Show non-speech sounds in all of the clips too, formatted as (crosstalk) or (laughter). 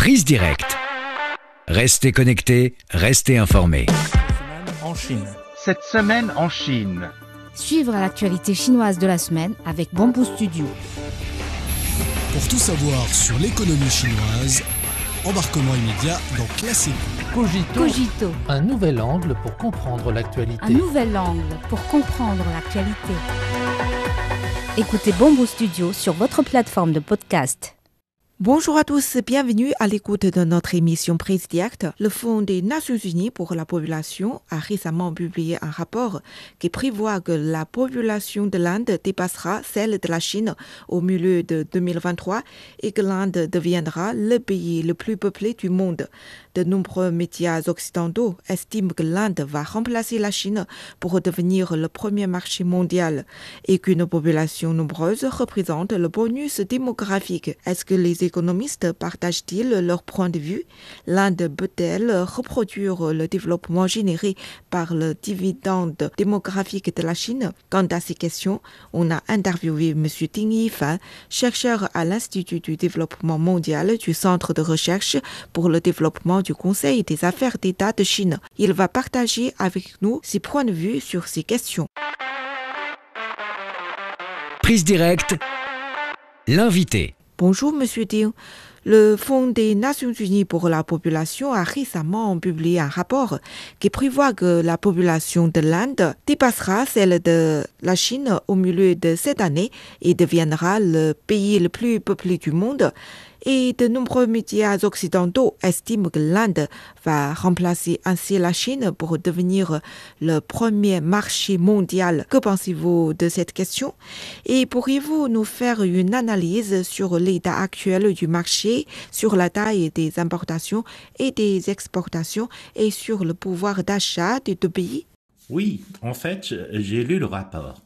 prise directe. Restez connectés, restez informés. En Chine. Cette semaine en Chine. Suivre l'actualité chinoise de la semaine avec Bamboo Studio. Pour tout savoir sur l'économie chinoise, embarquement immédiat dans Classique. Cogito. Un nouvel angle pour comprendre l'actualité. Un nouvel angle pour comprendre l'actualité. Écoutez Bombo Studio sur votre plateforme de podcast. Bonjour à tous, bienvenue à l'écoute de notre émission Prise Le Fonds des Nations Unies pour la population a récemment publié un rapport qui prévoit que la population de l'Inde dépassera celle de la Chine au milieu de 2023 et que l'Inde deviendra le pays le plus peuplé du monde. De nombreux médias occidentaux estiment que l'Inde va remplacer la Chine pour devenir le premier marché mondial et qu'une population nombreuse représente le bonus démographique. Est-ce que les économistes partagent-ils leur point de vue L'Inde peut-elle reproduire le développement généré par le dividende démographique de la Chine Quant à ces questions, on a interviewé M. Ting Yifan, chercheur à l'Institut du développement mondial du Centre de recherche pour le développement du Conseil des affaires d'État de Chine. Il va partager avec nous ses points de vue sur ces questions. Prise directe, l'invité. Bonjour, Monsieur Ding. Le Fonds des Nations Unies pour la population a récemment publié un rapport qui prévoit que la population de l'Inde dépassera celle de la Chine au milieu de cette année et deviendra le pays le plus peuplé du monde et de nombreux médias occidentaux estiment que l'Inde va remplacer ainsi la Chine pour devenir le premier marché mondial. Que pensez-vous de cette question Et pourriez-vous nous faire une analyse sur l'état actuel du marché, sur la taille des importations et des exportations et sur le pouvoir d'achat des deux pays Oui, en fait, j'ai lu le rapport.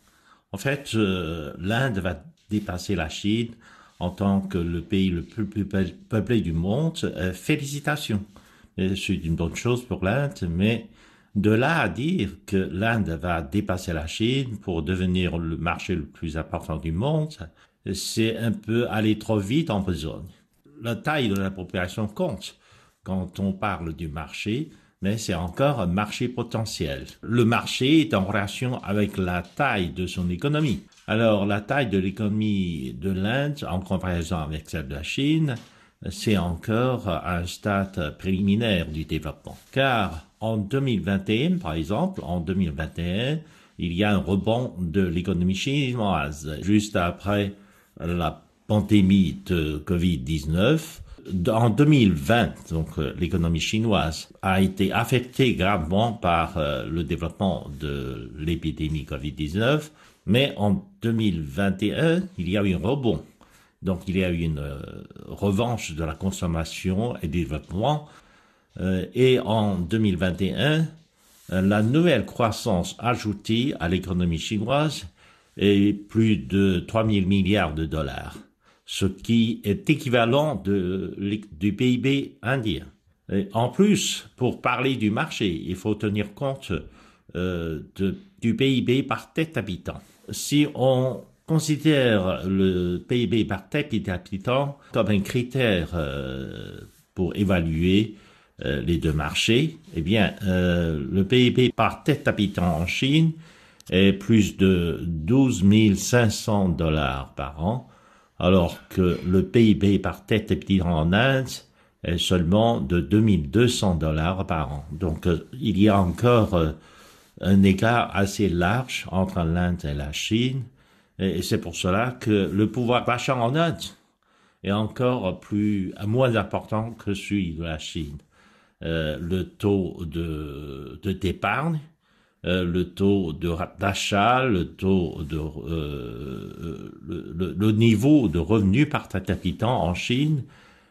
En fait, euh, l'Inde va dépasser la Chine en tant que le pays le plus, peuplé du monde, euh, félicitations. C'est une bonne chose pour l'Inde, mais de là à dire que l'Inde va dépasser la Chine pour devenir le marché le plus important du monde, c'est un peu aller trop vite en besogne. La taille de la population compte quand on parle du marché, mais c'est encore un marché potentiel. Le marché est en relation avec la taille de son économie. Alors, la taille de l'économie de l'Inde en comparaison avec celle de la Chine, c'est encore un stade préliminaire du développement. Car en 2021, par exemple, en 2021, il y a un rebond de l'économie chinoise juste après la pandémie de Covid-19. En 2020, donc euh, l'économie chinoise a été affectée gravement par euh, le développement de l'épidémie Covid-19 mais en 2021, il y a eu un rebond. Donc il y a eu une euh, revanche de la consommation et du développement. Euh, et en 2021, euh, la nouvelle croissance ajoutée à l'économie chinoise est plus de 3 000 milliards de dollars, ce qui est équivalent du PIB indien. en plus, pour parler du marché, il faut tenir compte du PIB par tête habitant si on considère le PIB par tête et habitant comme un critère euh, pour évaluer euh, les deux marchés, eh bien, euh, le PIB par tête habitant en Chine est plus de 12 500 dollars par an, alors que le PIB par tête habitant en Inde est seulement de 2200 dollars par an. Donc, il y a encore un écart assez large entre l'Inde et la Chine. Et, c'est pour cela que le pouvoir d'achat en Inde est encore plus, moins important que celui de la Chine. Euh, le taux de d'épargne, euh, le taux d'achat, le taux de euh, le, niveau de revenu par habitant en Chine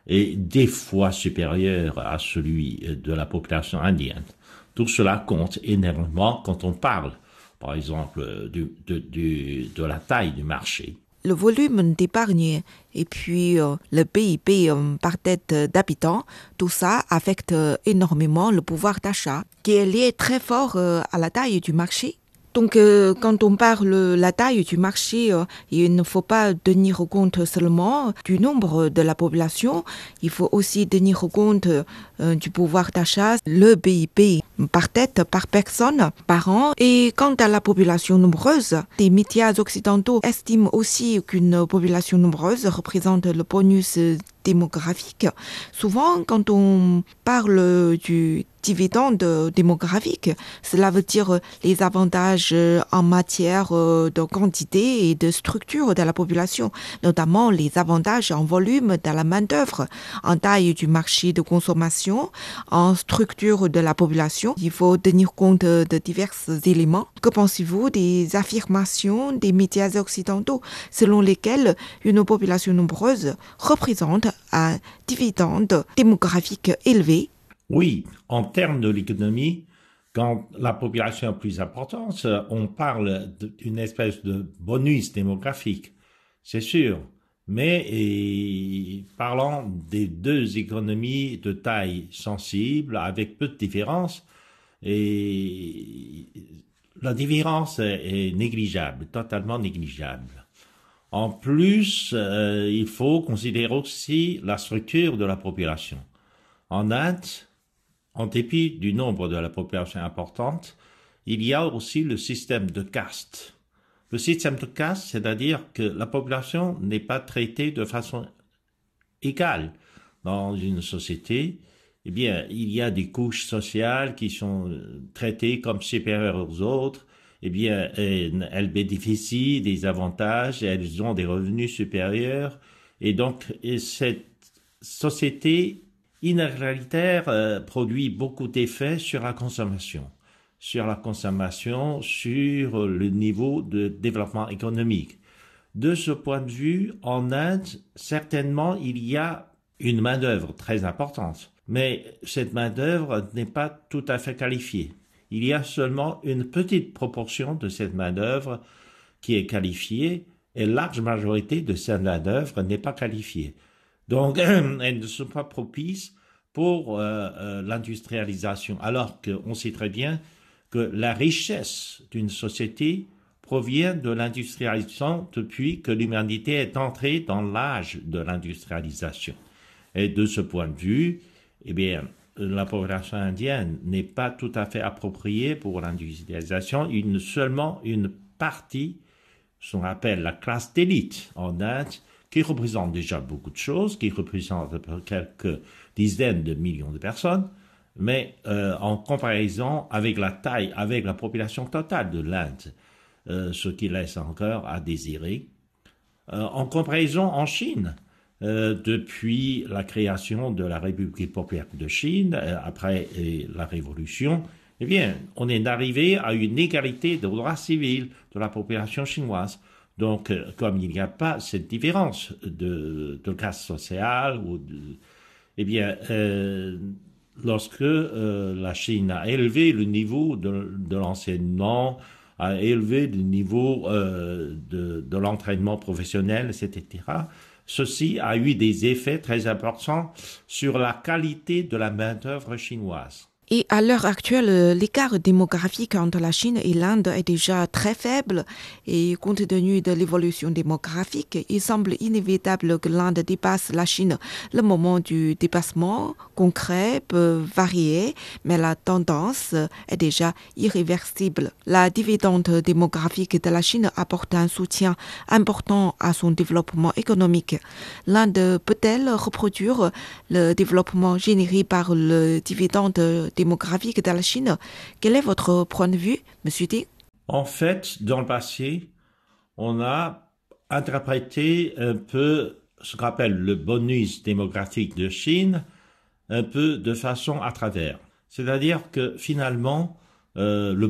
est des fois supérieur à celui de la population indienne. Tout cela compte énormément quand on parle, par exemple, de, la taille du marché. Le volume d'épargne et puis euh, le PIB euh, par tête d'habitant, tout ça affecte euh, énormément le pouvoir d'achat qui est lié très fort à la taille du marché. Donc, quand on parle de la taille du marché, il ne faut pas tenir compte seulement du nombre de la population, il faut aussi tenir compte du pouvoir d'achat, le PIB par tête, par personne, par an. Et quant à la population nombreuse, les médias occidentaux estiment aussi qu'une population nombreuse représente le bonus démographique. Souvent, quand on parle du dividende démographique, cela veut dire les avantages en matière de quantité et de structure de la population, notamment les avantages en volume de la main-d'œuvre, en taille du marché de consommation, en structure de la population il faut tenir compte de, divers éléments. Que pensez-vous des affirmations des médias occidentaux selon lesquelles une population nombreuse représente un dividende démographique élevé Oui, en termes de l'économie, quand la population est plus importante, on parle d'une espèce de bonus démographique, c'est sûr. Mais parlant des deux économies de taille sensible, avec peu de différence, et la différence est négligeable, totalement négligeable. En plus, euh, il faut considérer aussi la structure de la population. En Inde, en dépit du nombre de la population importante, il y a aussi le système de caste. Le système de caste, c'est-à-dire que la population n'est pas traitée de façon égale dans une société eh bien, il y a des couches sociales qui sont euh, traitées comme supérieures aux autres, eh bien, elles bénéficient des avantages, elles ont des revenus supérieurs, et donc cette société inégalitaire euh, produit beaucoup d'effets sur la consommation, sur la consommation, sur le niveau de développement économique. De ce point de vue, en Inde, certainement, il y a une main-d'œuvre très importante mais cette main-d'œuvre n'est pas tout à fait qualifiée. Il y a seulement une petite proportion de cette main-d'œuvre qui est qualifiée et la large majorité de cette main-d'œuvre n'est pas qualifiée. Donc, (clears throat) elles ne sont pas propices pour euh, euh, l'industrialisation, alors qu'on sait très bien que la richesse d'une société provient de l'industrialisation depuis que l'humanité est entrée dans l'âge de l'industrialisation. Et de ce point de vue, eh bien, la population indienne n'est pas tout à fait appropriée pour l'industrialisation. Une, seulement une partie, ce qu'on appelle la classe d'élite en Inde, qui représente déjà beaucoup de choses, qui représente quelques dizaines de millions de personnes, mais euh, en comparaison avec la taille, avec la population totale de l'Inde, euh, ce qui laisse encore à désirer. Euh, en comparaison en Chine, euh, depuis la création de la République populaire de Chine, euh, après la Révolution, eh bien, on est arrivé à une égalité de droits civils de la population chinoise. Donc, euh, comme il n'y a pas cette différence de, de classe sociale, ou de, eh bien, lorsque la Chine a élevé le niveau de, l'enseignement, a élevé le niveau de l'entraînement professionnel, etc., Ceci a eu des effets très importants sur la qualité de la main-d'œuvre chinoise. Et à l'heure actuelle, euh, l'écart démographique entre la Chine et l'Inde est déjà très faible et compte tenu de l'évolution démographique, il semble inévitable que l'Inde dépasse la Chine. Le moment du dépassement concret peut varier, mais la tendance est déjà irréversible. La dividende démographique de la Chine apporte un soutien important à son développement économique. L'Inde peut-elle reproduire le développement généré par le dividende démographique démographique de la Chine. Quel est votre point de vue, Monsieur Ding En fait, dans le passé, on a interprété un peu ce qu'on appelle le bonus démographique de Chine, un peu de façon à travers. C'est-à-dire que finalement, euh, euh, le,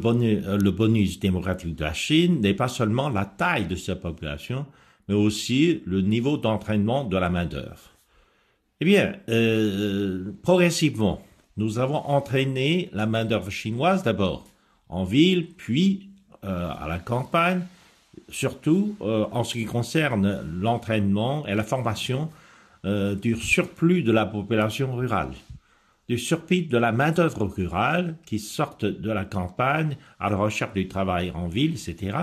bonus, démographique de la Chine n'est pas seulement la taille de sa population, mais aussi le niveau d'entraînement de la main-d'œuvre. Eh bien, euh, progressivement, nous avons entraîné la main-d'œuvre chinoise d'abord en ville, puis euh, à la campagne, surtout euh, en ce qui concerne l'entraînement et la formation euh, du surplus de la population rurale, du surplus de la main-d'œuvre rurale qui sortent de la campagne à la recherche du travail en ville, etc.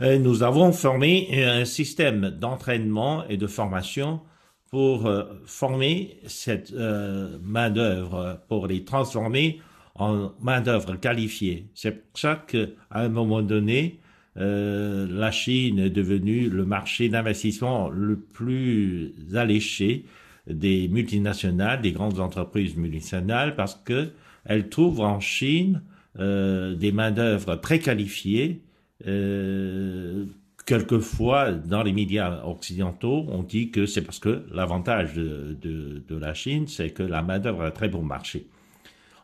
nous avons formé un système d'entraînement et de formation pour euh, former cette euh, main-d'œuvre, pour les transformer en main-d'œuvre qualifiée. C'est pour ça à un moment donné, euh, la Chine est devenue le marché d'investissement le plus alléché des multinationales, des grandes entreprises multinationales, parce que elles trouvent en Chine euh, des main-d'œuvre très qualifiées euh, quelquefois, dans les médias occidentaux, on dit que c'est parce que l'avantage de, la Chine, c'est que la main-d'œuvre a très bon marché.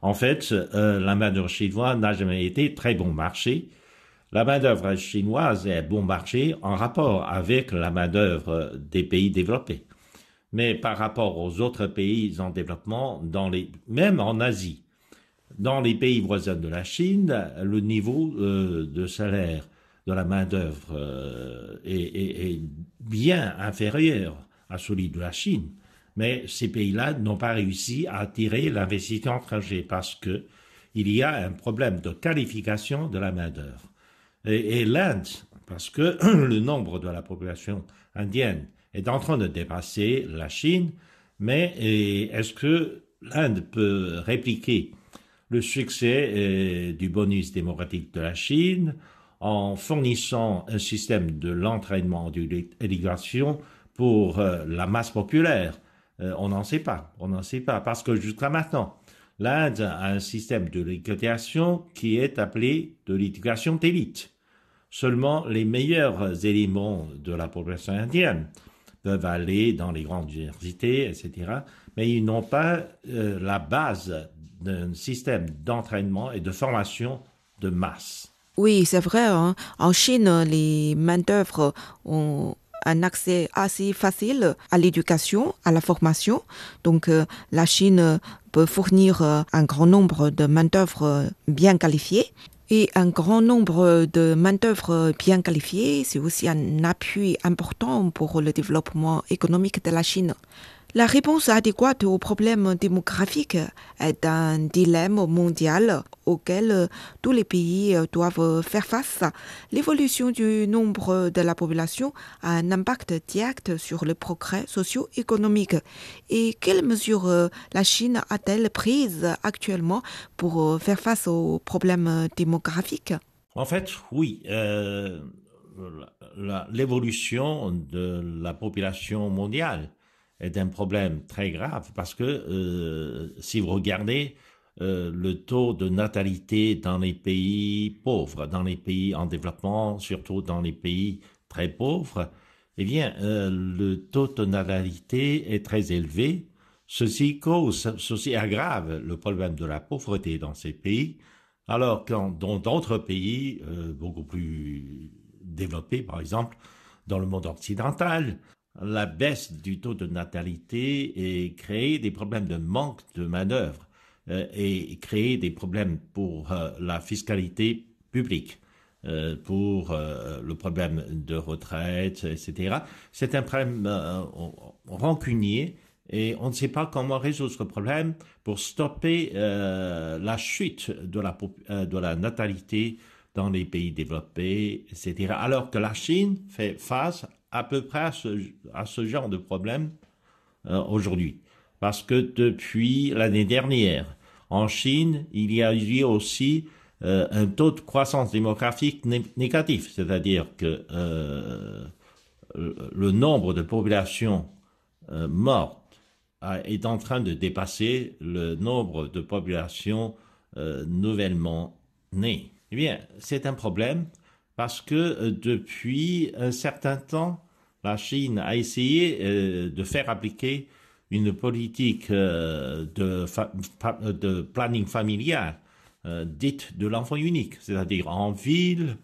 En fait, euh, la main-d'œuvre chinoise n'a jamais été très bon marché. La main-d'œuvre chinoise est bon marché en rapport avec la main-d'œuvre des pays développés. Mais par rapport aux autres pays en développement, dans les, même en Asie, dans les pays voisins de la Chine, le niveau euh, de salaire de la main-d'œuvre euh, est, bien inférieure à celui de la Chine. Mais ces pays-là n'ont pas réussi à attirer l'investissement étranger parce que il y a un problème de qualification de la main-d'œuvre. et l'Inde, parce que (clears throat) le nombre de la population indienne est en train de dépasser la Chine, mais est-ce que l'Inde peut répliquer le succès euh, du bonus démocratique de la Chine en fournissant un système de l'entraînement de l'éducation pour euh, la masse populaire. Euh, on n'en sait pas, on n'en sait pas, parce que jusqu'à maintenant, l'Inde a un système de l'éducation qui est appelé de l'éducation d'élite. Seulement les meilleurs éléments de la population indienne peuvent aller dans les grandes universités, etc. Mais ils n'ont pas euh, la base d'un système d'entraînement et de formation de masse. Oui, c'est vrai. Hein. En Chine, les main-d'œuvre ont un accès assez facile à l'éducation, à la formation. Donc, euh, la Chine peut fournir euh, un grand nombre de main-d'œuvre bien qualifiées. Et un grand nombre de main-d'œuvre bien qualifiées, c'est aussi un appui important pour le développement économique de la Chine. La réponse adéquate aux problèmes démographiques est un dilemme mondial auquel tous les pays doivent faire face. L'évolution du nombre de la population a un impact direct sur le progrès socio-économique. Et quelles mesures la Chine a-t-elle prises actuellement pour faire face aux problèmes démographiques En fait, oui. Euh, l'évolution de la population mondiale est un problème très grave parce que euh, si vous regardez euh, le taux de natalité dans les pays pauvres, dans les pays en développement, surtout dans les pays très pauvres, eh bien, euh, le taux de natalité est très élevé. Ceci cause, ceci aggrave le problème de la pauvreté dans ces pays, alors que dans d'autres pays beaucoup plus développés, par exemple, dans le monde occidental, la baisse du taux de natalité et créer des problèmes de manque de manœuvre euh, et créer des problèmes pour euh, la fiscalité publique, euh, pour le problème de retraite, etc. C'est un problème rancunier et on ne sait pas comment résoudre ce problème pour stopper la chute de la, de la natalité dans les pays développés, etc. Alors que la Chine fait face à peu près à ce, genre de problème euh, aujourd'hui. Parce que depuis l'année dernière, en Chine, il y a eu aussi euh, un taux de croissance démographique négatif, c'est-à-dire que euh, le nombre de populations mortes est en train de dépasser le nombre de populations nouvellement nées. Eh bien, c'est un problème parce que euh, depuis un certain temps, la Chine a essayé euh, de faire appliquer une politique euh, de, planning familial dite de l'enfant unique, c'est-à-dire en ville,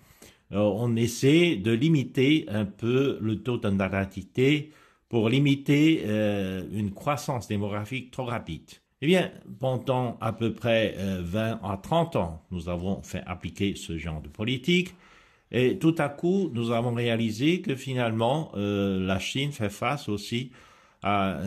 on essaie de limiter un peu le taux de pour limiter une croissance démographique trop rapide. Eh bien, pendant à peu près 20 à 30 ans, nous avons fait appliquer ce genre de politique. Et tout à coup, nous avons réalisé que finalement, euh, la Chine fait face aussi à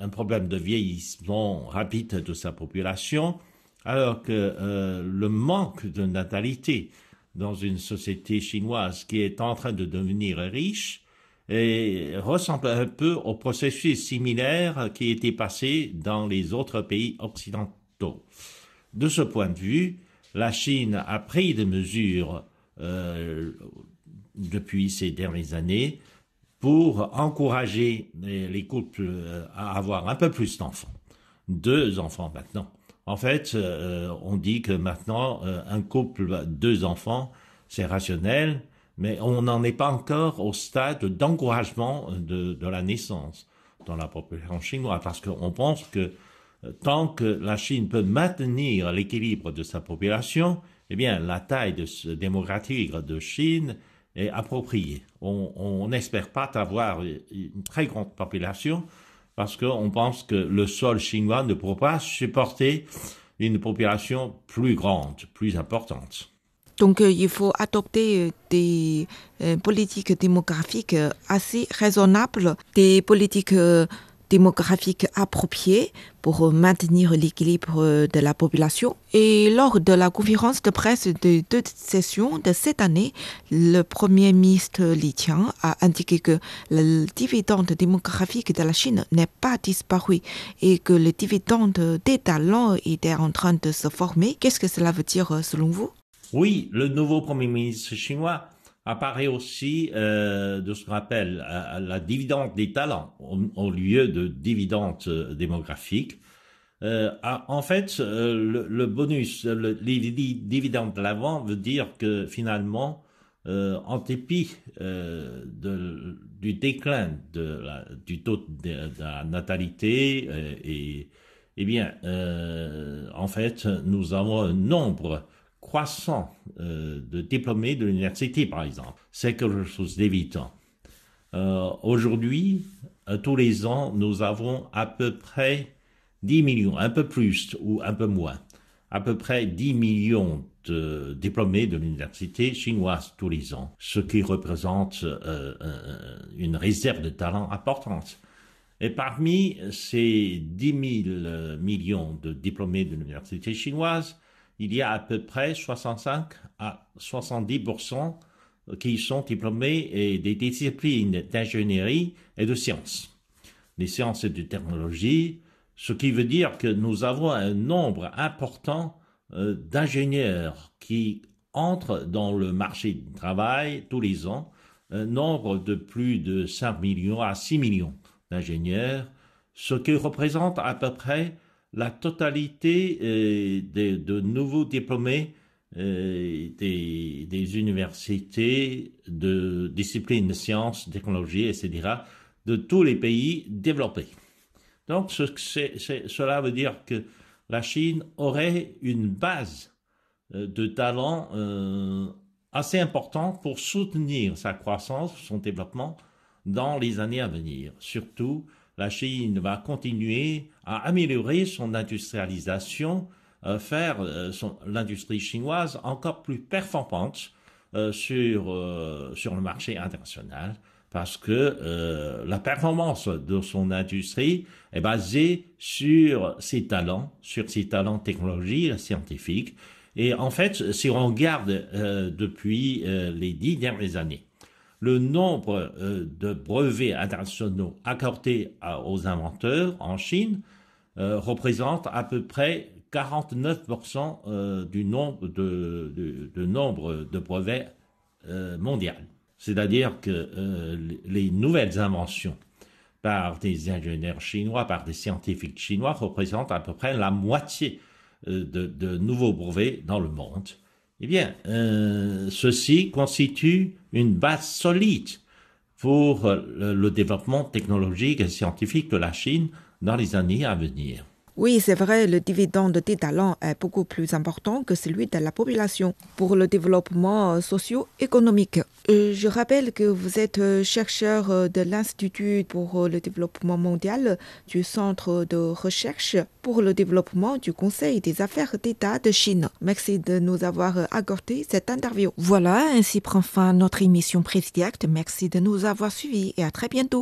un, problème de vieillissement rapide de sa population, alors que euh, le manque de natalité dans une société chinoise qui est en train de devenir riche ressemble un peu au processus similaire qui était passé dans les autres pays occidentaux. De ce point de vue, la Chine a pris des mesures euh, depuis ces dernières années pour encourager les couples euh, à avoir un peu plus d'enfants. Deux enfants maintenant. En fait, euh, on dit que maintenant, un couple, deux enfants, c'est rationnel, mais on n'en est pas encore au stade d'encouragement de, de, la naissance dans la population chinoise, parce qu'on pense que tant que la Chine peut maintenir l'équilibre de sa population, eh bien, la taille de, démocratique de Chine est appropriée. On n'espère pas avoir une très grande population parce qu'on pense que le sol chinois ne pourra pas supporter une population plus grande, plus importante. Donc euh, il faut adopter euh, des euh, politiques démographiques assez raisonnables, des politiques démographique approprié pour euh, maintenir l'équilibre euh, de la population. Et lors de la conférence de presse de deux sessions de cette année, le premier ministre Li a indiqué que le dividende démographique de la Chine n'est pas disparu et que le dividende des talents était en train de se former. Qu'est-ce que cela veut dire euh, selon vous Oui, le nouveau premier ministre chinois apparaît aussi euh, de ce qu'on appelle euh, la dividende des talents au, lieu de dividende euh, démographique. Ah, en fait, le, bonus, les dividendes de l'avant veut dire que finalement, en dépit du déclin du taux de, la natalité, et, eh bien, en fait, nous avons un nombre croissant euh, de diplômés de l'université, par exemple. C'est quelque chose d'évitant. Euh, Aujourd'hui, euh, tous les ans, nous avons à peu près 10 millions, un peu plus ou un peu moins, à peu près 10 millions de diplômés de l'université chinoise tous les ans, ce qui représente euh, une réserve de talents importante. Et parmi ces 10 000 millions de diplômés de l'université chinoise, il y a à peu près 65 à 70% qui sont diplômés et des disciplines d'ingénierie et de sciences, Les sciences et de technologie, ce qui veut dire que nous avons un nombre important euh, d'ingénieurs qui entrent dans le marché du travail tous les ans, un nombre de plus de 5 millions à 6 millions d'ingénieurs, ce qui représente à peu près la totalité euh, de, nouveaux diplômés euh, des, universités de disciplines de sciences, technologies, etc., de tous les pays développés. Donc, cela veut dire que la Chine aurait une base euh, de talents assez importante pour soutenir sa croissance, son développement dans les années à venir, surtout la Chine va continuer à améliorer son industrialisation, euh, faire euh, l'industrie chinoise encore plus performante euh, sur, euh, sur le marché international parce que la performance de son industrie est basée sur ses talents, sur ses talents technologiques scientifiques. Et en fait, si on regarde depuis les dix dernières années, le nombre euh, de brevets internationaux accordés aux inventeurs en Chine euh, représente à peu près 49% euh, du nombre de, nombre de brevets mondiaux. C'est-à-dire que les nouvelles inventions par des ingénieurs chinois, par des scientifiques chinois représentent à peu près la moitié de nouveaux brevets dans le monde eh bien, euh, ceci constitue une base solide pour le, le développement technologique et scientifique de la Chine dans les années à venir. Oui, c'est vrai, le dividende des talents est beaucoup plus important que celui de la population pour le développement socio-économique. Euh, je rappelle que vous êtes euh, chercheur euh, de l'Institut pour le développement mondial du Centre de recherche pour le développement du Conseil des affaires d'État de Chine. Merci de nous avoir accordé cette interview. Voilà, ainsi prend fin notre émission Prise Merci de nous avoir suivis et à très bientôt.